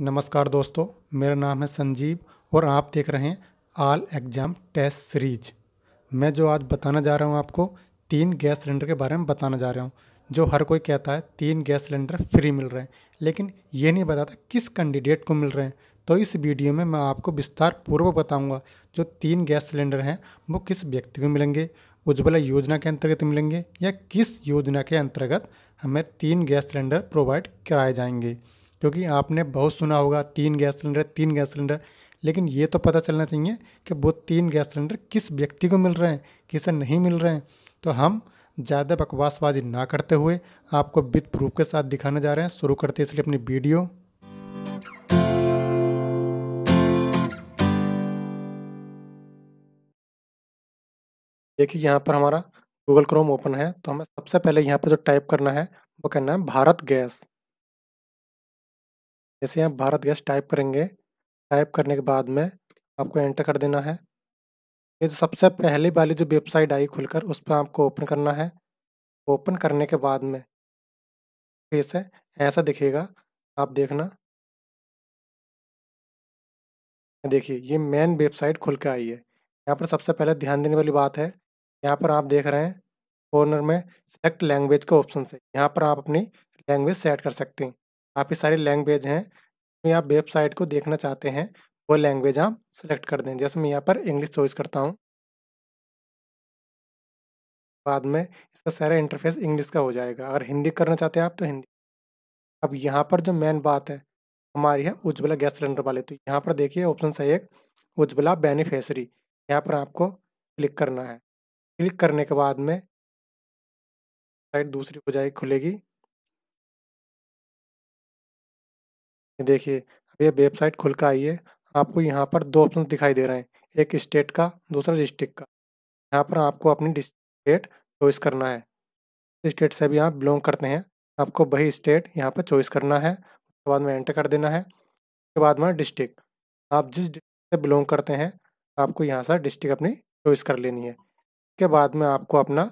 नमस्कार दोस्तों मेरा नाम है संजीव और आप देख रहे हैं आल एग्ज़ाम टेस्ट सीरीज मैं जो आज बताना जा रहा हूँ आपको तीन गैस सिलेंडर के बारे में बताना जा रहा हूँ जो हर कोई कहता है तीन गैस सिलेंडर फ्री मिल रहे हैं लेकिन ये नहीं बताता किस कैंडिडेट को मिल रहे हैं तो इस वीडियो में मैं आपको विस्तार पूर्वक बताऊँगा जो तीन गैस सिलेंडर हैं वो किस व्यक्ति को मिलेंगे उज्ज्वला योजना के अंतर्गत मिलेंगे या किस योजना के अंतर्गत हमें तीन गैस सिलेंडर प्रोवाइड कराए जाएंगे क्योंकि आपने बहुत सुना होगा तीन गैस सिलेंडर तीन गैस सिलेंडर लेकिन ये तो पता चलना चाहिए कि वो तीन गैस सिलेंडर किस व्यक्ति को मिल रहे हैं किसे नहीं मिल रहे हैं तो हम ज़्यादा बकवासबाजी ना करते हुए आपको विद प्रूफ के साथ दिखाने जा रहे हैं शुरू करते इसलिए अपनी वीडियो देखिए यहाँ पर हमारा गूगल क्रोम ओपन है तो हमें सबसे पहले यहाँ पर जो टाइप करना है वो करना है भारत गैस जैसे आप भारत गैस टाइप करेंगे टाइप करने के बाद में आपको एंटर कर देना है ये जो सबसे पहले वाली जो वेबसाइट आई खुलकर उस पर आपको ओपन करना है ओपन करने के बाद में फेस है ऐसा दिखेगा आप देखना देखिए ये मेन वेबसाइट खुल के आई है यहाँ पर सबसे पहले ध्यान देने वाली बात है यहाँ पर आप देख रहे हैं कॉर्नर में सेलेक्ट लैंग्वेज का ऑप्शन से यहाँ पर आप अपनी लैंग्वेज सेट कर सकते हैं आपकी सारी लैंग्वेज हैं में आप वेबसाइट को देखना चाहते हैं वो लैंग्वेज आप सेलेक्ट कर दें जैसे मैं यहाँ पर इंग्लिश चॉइस करता हूँ बाद में इसका सारा इंटरफेस इंग्लिश का हो जाएगा अगर हिंदी करना चाहते हैं आप तो हिंदी अब यहाँ पर जो मेन बात है हमारी है उज्ज्वला गैस सिलेंडर वाले तो यहाँ पर देखिए ऑप्शन सही एक उज्ज्वला बेनिफिशरी यहाँ पर आपको क्लिक करना है क्लिक करने के बाद में साइट दूसरी हो जाएगी खुलेगी देखिए अब ये वेबसाइट खुल कर आई है आपको यहाँ पर दो ऑप्शन दिखाई दे रहे हैं एक स्टेट का दूसरा डिस्ट्रिक्ट का यहाँ पर आपको अपनी डिस्टेट चॉइस करना है स्टेट से भी आप बिलोंग करते हैं आपको वही स्टेट यहाँ पर चॉइस करना है उसके बाद में एंटर कर देना है उसके बाद में डिस्ट्रिक्ट आप जिस डिस्ट्रिक्ट से बिलोंग करते हैं आपको यहाँ से डिस्ट्रिक्ट अपनी चॉइस कर लेनी है उसके बाद में आपको अपना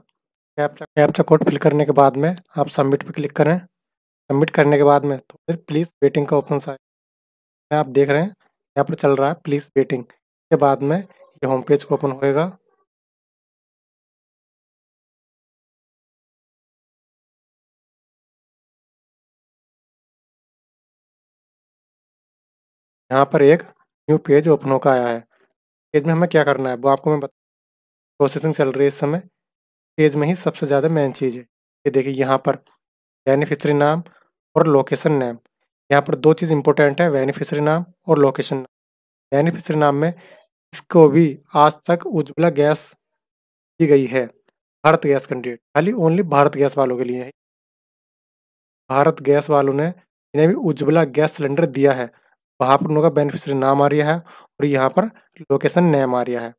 कैप्चा कैप्चा कोड फिल करने के बाद में आप सबमिट पर क्लिक करें सबमिट करने के बाद में तो फिर प्लीज़ वेटिंग का ऑप्शन आएगा आप देख रहे हैं यहाँ पर चल रहा है प्लीज़ वेटिंग के बाद में ये होम पेज को ओपन होएगा यहाँ पर एक न्यू पेज ओपन होकर आया है पेज में हमें क्या करना है वो आपको मैं बता प्रोसेसिंग चल रही है इस समय पेज में ही सबसे ज़्यादा मेन चीज़ है ये देखिए यहाँ पर बेनिफिशरी नाम और लोकेशन नेम यहाँ पर दो चीज़ इंपॉर्टेंट है बेनिफिशरी नाम और लोकेशन नाम बेनिफिशरी नाम में इसको भी आज तक उज्ज्वला गैस दी गई है भारत गैस कैंडिडेट खाली ओनली भारत गैस वालों के लिए है भारत गैस वालों ने जिन्हें भी उज्ज्वला गैस सिलेंडर दिया है वहाँ पर उनका बेनिफिशरी नाम आ रहा है और यहाँ पर लोकेशन नेम आ रहा है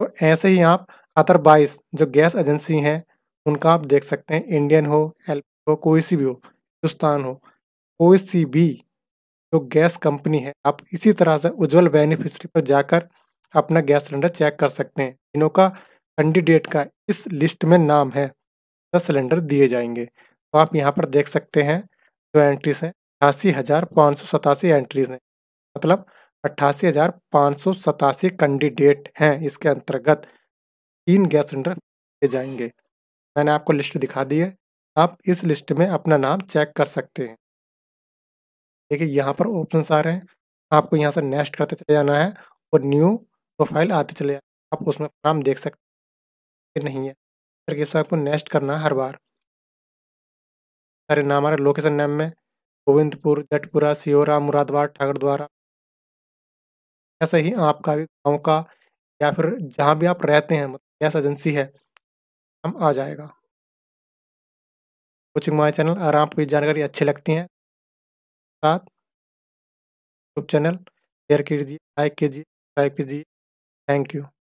तो ऐसे ही आप अदरवाइज जो गैस एजेंसी हैं उनका आप देख सकते हैं इंडियन हो एल हो कोई सी भी हो हिंदुस्तान हो कोई सी भी जो गैस कंपनी है आप इसी तरह से उज्जवल बेनिफिशरी पर जाकर अपना गैस सिलेंडर चेक कर सकते हैं जिनों का कैंडिडेट का इस लिस्ट में नाम है दस सिलेंडर दिए जाएंगे तो आप यहाँ पर देख सकते हैं जो एंट्रीज हैं अट्ठासी हज़ार पाँच सौ सतासी एंट्रीज हैं मतलब अट्ठासी हज़ार पाँच सौ सतासी कैंडिडेट हैं इसके अंतर्गत तीन गैस सिलेंडर दिए जाएंगे मैंने आपको लिस्ट दिखा दी है आप इस लिस्ट में अपना नाम चेक कर सकते हैं देखिए यहाँ पर ऑप्शन आ रहे हैं आपको यहाँ से नेक्स्ट करते चले जाना है और न्यू प्रोफाइल आते चले जाए आप उसमें नाम देख सकते हैं नहीं है फिर इस आपको नेक्स्ट करना है हर बार सारे नाम आ रहे लोकेशन नेम में गोविंदपुर जटपुरा सियोरा मुरादाबाद ठाकर द्वारा ऐसे ही आपका भी गाँव का या फिर जहाँ भी आप रहते हैं मतलब गैस एजेंसी है हम आ जाएगा कोचिंग माई चैनल अगर आपको ये जानकारी अच्छी लगती है साथ यूट्यूब चैनल शेयर कीजिए लाइक कीजिए सब्सक्राइब कीजिए थैंक यू